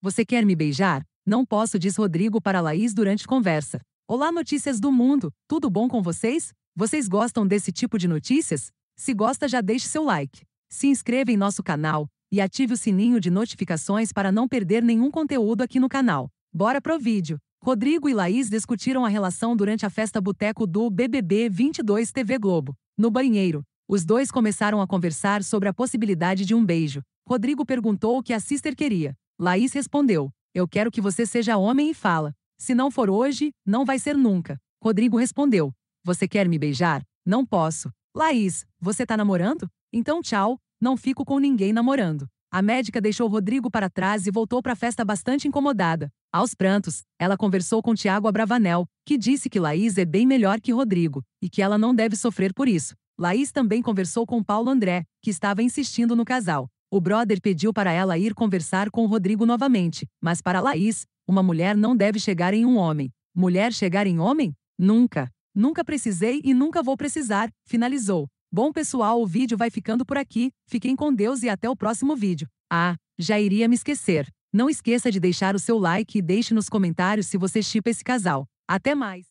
Você quer me beijar? Não posso, diz Rodrigo para Laís durante conversa. Olá, notícias do mundo, tudo bom com vocês? Vocês gostam desse tipo de notícias? Se gosta, já deixe seu like. Se inscreva em nosso canal e ative o sininho de notificações para não perder nenhum conteúdo aqui no canal. Bora pro vídeo. Rodrigo e Laís discutiram a relação durante a festa boteco do BBB 22 TV Globo. No banheiro, os dois começaram a conversar sobre a possibilidade de um beijo. Rodrigo perguntou o que a sister queria. Laís respondeu: Eu quero que você seja homem e fala. Se não for hoje, não vai ser nunca. Rodrigo respondeu: Você quer me beijar? Não posso. Laís, você tá namorando? Então tchau, não fico com ninguém namorando. A médica deixou Rodrigo para trás e voltou para a festa bastante incomodada. Aos prantos, ela conversou com Tiago Abravanel, que disse que Laís é bem melhor que Rodrigo e que ela não deve sofrer por isso. Laís também conversou com Paulo André, que estava insistindo no casal. O brother pediu para ela ir conversar com Rodrigo novamente, mas para Laís, uma mulher não deve chegar em um homem. Mulher chegar em homem? Nunca. Nunca precisei e nunca vou precisar, finalizou. Bom pessoal, o vídeo vai ficando por aqui. Fiquem com Deus e até o próximo vídeo. Ah, já iria me esquecer. Não esqueça de deixar o seu like e deixe nos comentários se você chipa esse casal. Até mais!